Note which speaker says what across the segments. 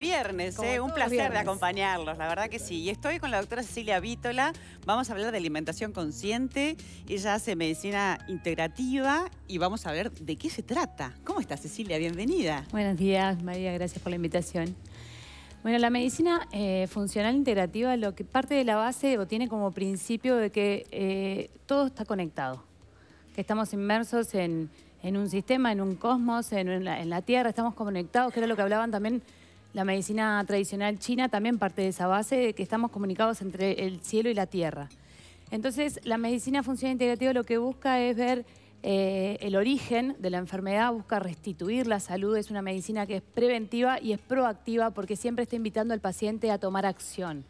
Speaker 1: Viernes, eh, un placer de acompañarlos, la verdad que sí. Y estoy con la doctora Cecilia Vítola, vamos a hablar de alimentación consciente, ella hace medicina integrativa y vamos a ver de qué se trata. ¿Cómo estás Cecilia? Bienvenida.
Speaker 2: Buenos días María, gracias por la invitación. Bueno, la medicina eh, funcional integrativa lo que parte de la base o tiene como principio de que eh, todo está conectado, que estamos inmersos en, un sistema, en un cosmos, en la Tierra, estamos conectados, que era lo que hablaban también la medicina tradicional china también parte de esa base de que estamos comunicados entre el cielo y la tierra. Entonces, la medicina funcional integrativa lo que busca es ver eh, el origen de la enfermedad, busca restituir la salud. Es una medicina que es preventiva y es proactiva porque siempre está invitando al paciente a tomar acción.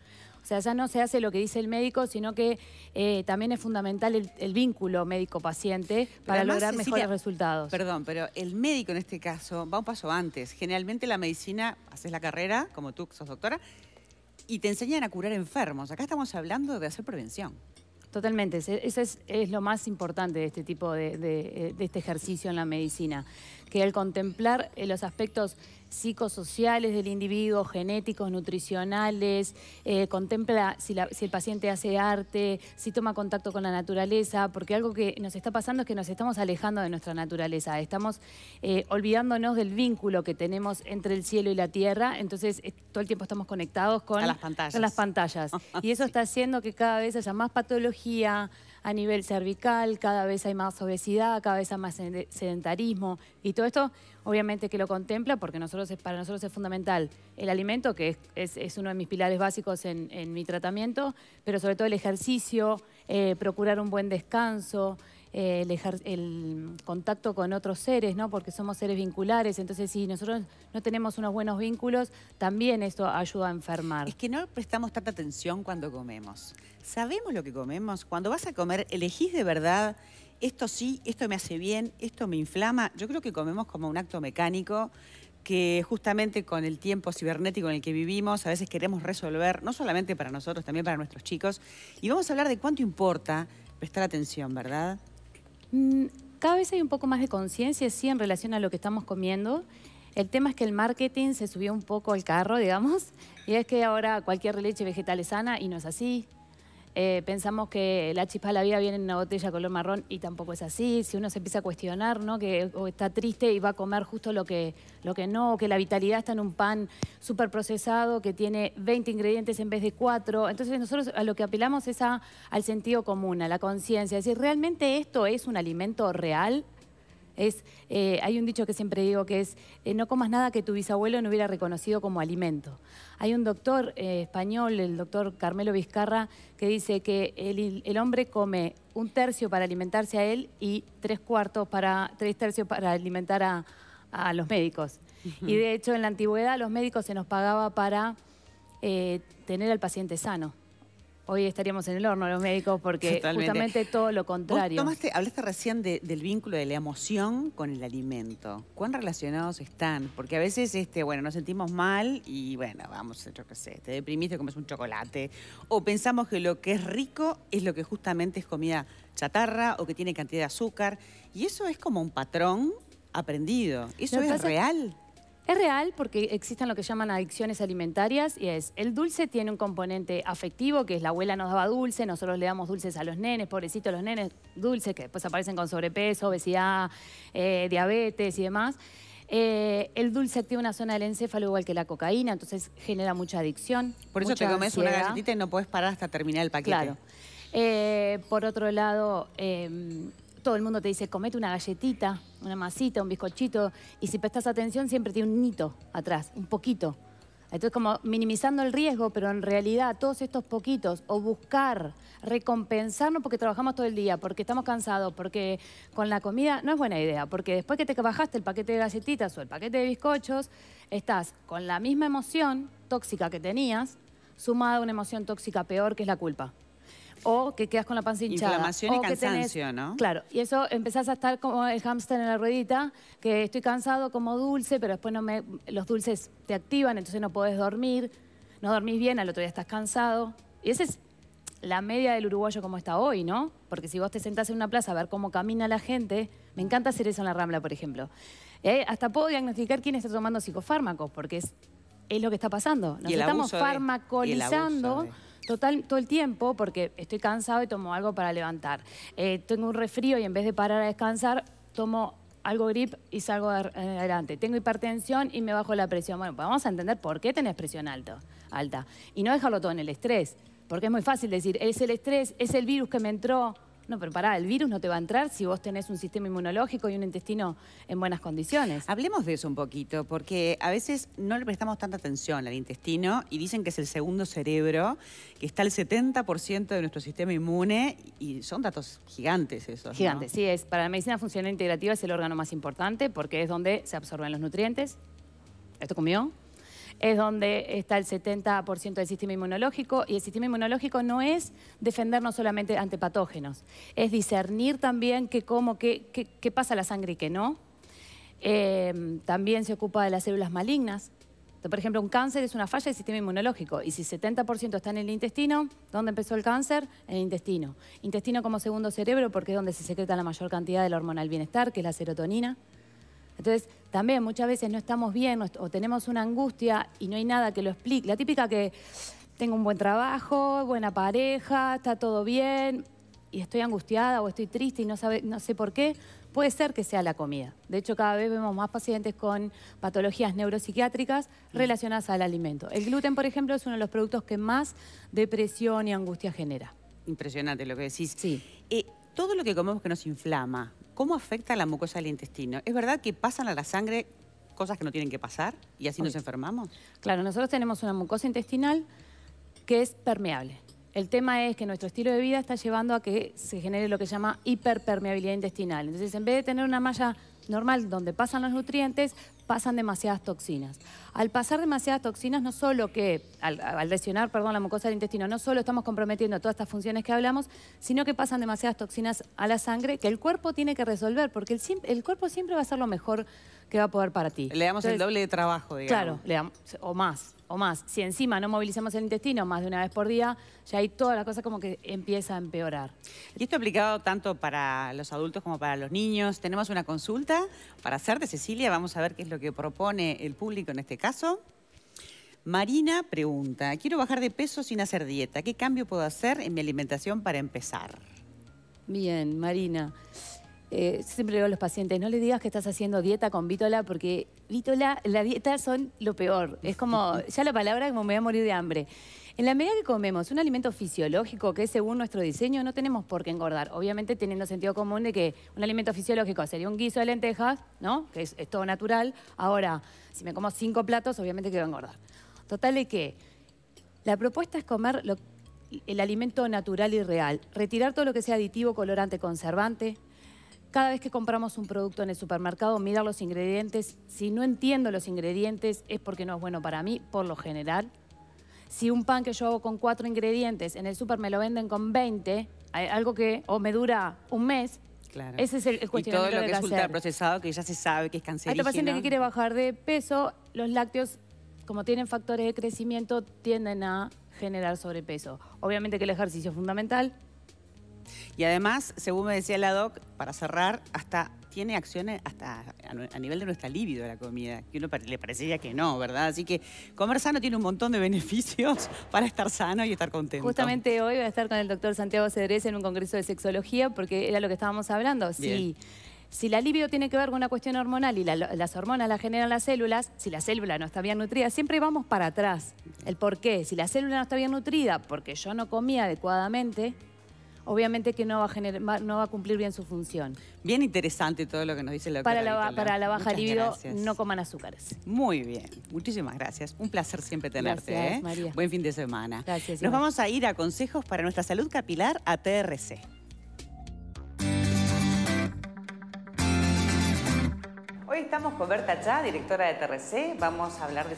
Speaker 2: O sea, ya no se hace lo que dice el médico, sino que eh, también es fundamental el, vínculo médico-paciente para lograr mejores resultados.
Speaker 1: Perdón, pero el médico en este caso va un paso antes. Generalmente la medicina, haces la carrera, como tú sos doctora, y te enseñan a curar enfermos. Acá estamos hablando de hacer prevención.
Speaker 2: Totalmente, eso es, lo más importante de este tipo de, de eh, este ejercicio en la medicina que al contemplar eh, los aspectos psicosociales del individuo, genéticos, nutricionales, eh, contempla si, el paciente hace arte, si toma contacto con la naturaleza, porque algo que nos está pasando es que nos estamos alejando de nuestra naturaleza, estamos eh, olvidándonos del vínculo que tenemos entre el cielo y la tierra, entonces todo el tiempo estamos conectados con, con las pantallas. y eso está haciendo que cada vez haya más patología, a nivel cervical, cada vez hay más obesidad, cada vez hay más sedentarismo y todo esto obviamente que lo contempla porque nosotros, para nosotros es fundamental el alimento, que es, es, uno de mis pilares básicos en, mi tratamiento, pero sobre todo el ejercicio, eh, procurar un buen descanso, el, el, contacto con otros seres, ¿no? Porque somos seres vinculares, entonces si nosotros no tenemos unos buenos vínculos, también esto ayuda a enfermar. Es que no prestamos tanta atención cuando comemos. Sabemos lo
Speaker 1: que comemos. Cuando vas a comer, elegís de verdad esto sí, esto me hace bien, esto me inflama. Yo creo que comemos como un acto mecánico que justamente con el tiempo cibernético en el que vivimos a veces queremos resolver, no solamente para nosotros, también para nuestros chicos. Y vamos a hablar de cuánto importa prestar atención, ¿verdad?
Speaker 2: Mm, cada vez hay un poco más de conciencia, sí, en relación a lo que estamos comiendo. El tema es que el marketing se subió un poco al carro, digamos, y es que ahora cualquier leche vegetal es sana y no es así. Eh, pensamos que la chispa de la vida viene en una botella color marrón y tampoco es así. Si uno se empieza a cuestionar, ¿no? Que o está triste y va a comer justo lo que, lo que no, o que la vitalidad está en un pan super procesado que tiene 20 ingredientes en vez de 4. Entonces nosotros a lo que apelamos es a, al sentido común, a la conciencia. Es decir, ¿realmente esto es un alimento real? Es, eh, hay un dicho que siempre digo que es, eh, no comas nada que tu bisabuelo no hubiera reconocido como alimento. Hay un doctor eh, español, el doctor Carmelo Vizcarra, que dice que el, hombre come un tercio para alimentarse a él y tres cuartos para, tres tercios para alimentar a, los médicos. Y de hecho en la antigüedad los médicos se nos pagaba para tener al paciente sano hoy estaríamos en el horno los médicos porque justamente todo lo contrario.
Speaker 1: hablaste recién del vínculo de la emoción con el alimento. ¿Cuán relacionados están? Porque a veces, este, bueno, nos sentimos mal y bueno, vamos, yo qué sé, te deprimiste, comes un chocolate. O pensamos que lo que es rico es lo que justamente es comida chatarra o que tiene cantidad de azúcar. Y eso es como un patrón aprendido. ¿Eso es real?
Speaker 2: Es real porque existen lo que llaman adicciones alimentarias y es, el dulce tiene un componente afectivo, que es la abuela nos daba dulce, nosotros le damos dulces a los nenes, pobrecitos los nenes, dulces que después aparecen con sobrepeso, obesidad, eh, diabetes y demás. Eh, el dulce activa una zona del encéfalo igual que la cocaína, entonces genera mucha adicción. Por eso te comes una galletita
Speaker 1: y no puedes parar hasta terminar el paquete. Claro.
Speaker 2: Eh, por otro lado em, todo el mundo te dice, comete una galletita, una masita, un bizcochito. Y si prestas atención, siempre tiene un nito atrás, un poquito. Entonces, como minimizando el riesgo, pero en realidad todos estos poquitos, o buscar recompensarnos porque trabajamos todo el día, porque estamos cansados, porque con la comida no es buena idea, porque después que te bajaste el paquete de galletitas o el paquete de bizcochos, estás con la misma emoción tóxica que tenías, sumada a una emoción tóxica peor que es la culpa o que quedas con la panza hinchada. Inflamación y cansancio, ¿no? Claro, y eso empezás a estar como el hámster en la ruedita, que estoy cansado, como dulce, pero después los dulces te activan, entonces no podés dormir, no dormís bien, al otro día estás cansado. Y esa es la media del uruguayo como está hoy, ¿no? Porque si vos te sentás en una plaza a ver cómo camina la gente, me encanta hacer eso en la Rambla, por ejemplo. Eh, hasta puedo diagnosticar quién está tomando psicofármacos, porque es, es lo que está pasando. Nos estamos farmacolizando total, todo el tiempo porque estoy cansado y tomo algo para levantar. Eh, tengo un resfrío y en vez de parar a descansar, tomo algo grip y salgo eh, adelante. Tengo hipertensión y me bajo la presión. Bueno, pues vamos a entender por qué tenés presión alto, alta. Y no dejarlo todo en el estrés, porque es muy fácil decir, es el estrés, es el virus que me entró, no, pero pará, el virus no te va a entrar si vos tenés un sistema inmunológico y un intestino en buenas condiciones. Hablemos de eso un poquito, porque a veces no le prestamos tanta atención
Speaker 1: al intestino y dicen que es el segundo cerebro, que está el 70% de nuestro sistema inmune y son datos gigantes esos. Gigantes, sí,
Speaker 2: es. Para la medicina funcional integrativa es el órgano más importante porque es donde se absorben los nutrientes. ¿Esto comió? es donde está el 70% del sistema inmunológico y el sistema inmunológico no es defendernos solamente ante patógenos, es discernir también qué qué, pasa a la sangre y qué no. Em, también se ocupa de las células malignas. por ejemplo, un cáncer es una falla del sistema inmunológico y si 70% está en el intestino, ¿dónde empezó el cáncer? En el intestino. Intestino como segundo cerebro porque es donde se secreta la mayor cantidad de la hormona del bienestar, que es la serotonina. Entonces, también muchas veces no estamos bien o tenemos una angustia y no hay nada que lo explique. La típica que tengo un buen trabajo, buena pareja, está todo bien y estoy angustiada o estoy triste y no, sabe, no sé por qué, puede ser que sea la comida. De hecho, cada vez vemos más pacientes con patologías neuropsiquiátricas mm. relacionadas al alimento. El gluten, por ejemplo, es uno de los productos que más depresión y angustia genera.
Speaker 1: Impresionante lo que decís. Sí. Eh, todo lo que comemos que nos inflama, ¿Cómo afecta la mucosa del intestino? ¿Es verdad que pasan a la sangre cosas que no tienen que pasar y así nos enfermamos?
Speaker 2: Claro, nosotros tenemos una mucosa intestinal que es permeable. El tema es que nuestro estilo de vida está llevando a que se genere lo que se llama hiperpermeabilidad intestinal. Entonces, en vez de tener una malla normal donde pasan los nutrientes, pasan demasiadas toxinas. Al pasar demasiadas toxinas, no solo que, al, lesionar, perdón, la mucosa del intestino, no solo estamos comprometiendo todas estas funciones que hablamos, sino que pasan demasiadas toxinas a la sangre que el cuerpo tiene que resolver, porque el, cuerpo siempre va a ser lo mejor que va a poder para ti. Le damos el doble de trabajo, digamos. Claro, le o más o más. Si encima no movilizamos el intestino más de una vez por día, ya ahí toda la cosa como que empieza a empeorar.
Speaker 1: Y esto aplicado tanto para los adultos como para los niños. Tenemos una consulta para hacer de Cecilia. Vamos a ver qué es lo que propone el público en este caso. Marina pregunta, quiero bajar de peso sin hacer dieta. ¿Qué cambio puedo hacer en mi alimentación para empezar?
Speaker 2: Bien, Marina. Eh, siempre digo a los pacientes, no le digas que estás haciendo dieta con vítola porque vítola, la dieta son lo peor. Es como, ya la palabra como me voy a morir de hambre. En la medida que comemos un alimento fisiológico que es según nuestro diseño, no tenemos por qué engordar. Obviamente teniendo sentido común de que un alimento fisiológico sería un guiso de lentejas, ¿no? Que es, todo natural. Ahora, si me como cinco platos, obviamente quiero engordar. Total de que la propuesta es comer el alimento natural y real. Retirar todo lo que sea aditivo, colorante, conservante, cada vez que compramos un producto en el supermercado, mirar los ingredientes. Si no entiendo los ingredientes, es porque no es bueno para mí, por lo general. Si un pan que yo hago con cuatro ingredientes en el super me lo venden con 20, algo que o me dura un mes, Claro. Ese es el, el cuestionamiento Y todo lo que, es
Speaker 1: ultraprocesado, que ya se sabe que es cancerígeno. Hay paciente que quiere
Speaker 2: bajar de peso, los lácteos, como tienen factores de crecimiento, tienden a generar sobrepeso. Obviamente que el ejercicio es fundamental,
Speaker 1: y además, según me decía la doc, para cerrar, hasta tiene acciones hasta a nivel de nuestra libido la comida, que uno le parecería que no, ¿verdad? Así que comer sano tiene un montón de beneficios para estar sano y estar contento. Justamente
Speaker 2: hoy voy a estar con el doctor Santiago Cedrés en un congreso de sexología porque era lo que estábamos hablando. Si, si la libido tiene que ver con una cuestión hormonal y las hormonas las generan las células, si la célula no está bien nutrida, siempre vamos para atrás. El por qué. Si la célula no está bien nutrida porque yo no comía adecuadamente, obviamente que no va a, no va a cumplir bien su función.
Speaker 1: Bien interesante todo lo que nos dice la doctora. Para la, para la baja libido, no
Speaker 2: coman azúcares.
Speaker 1: Muy bien, muchísimas gracias. Un placer siempre tenerte. Gracias, ¿eh? Buen fin de semana. Gracias. Nos vamos a ir a consejos para nuestra salud capilar a TRC. Hoy estamos con Berta Chá, directora de TRC. Vamos a hablar de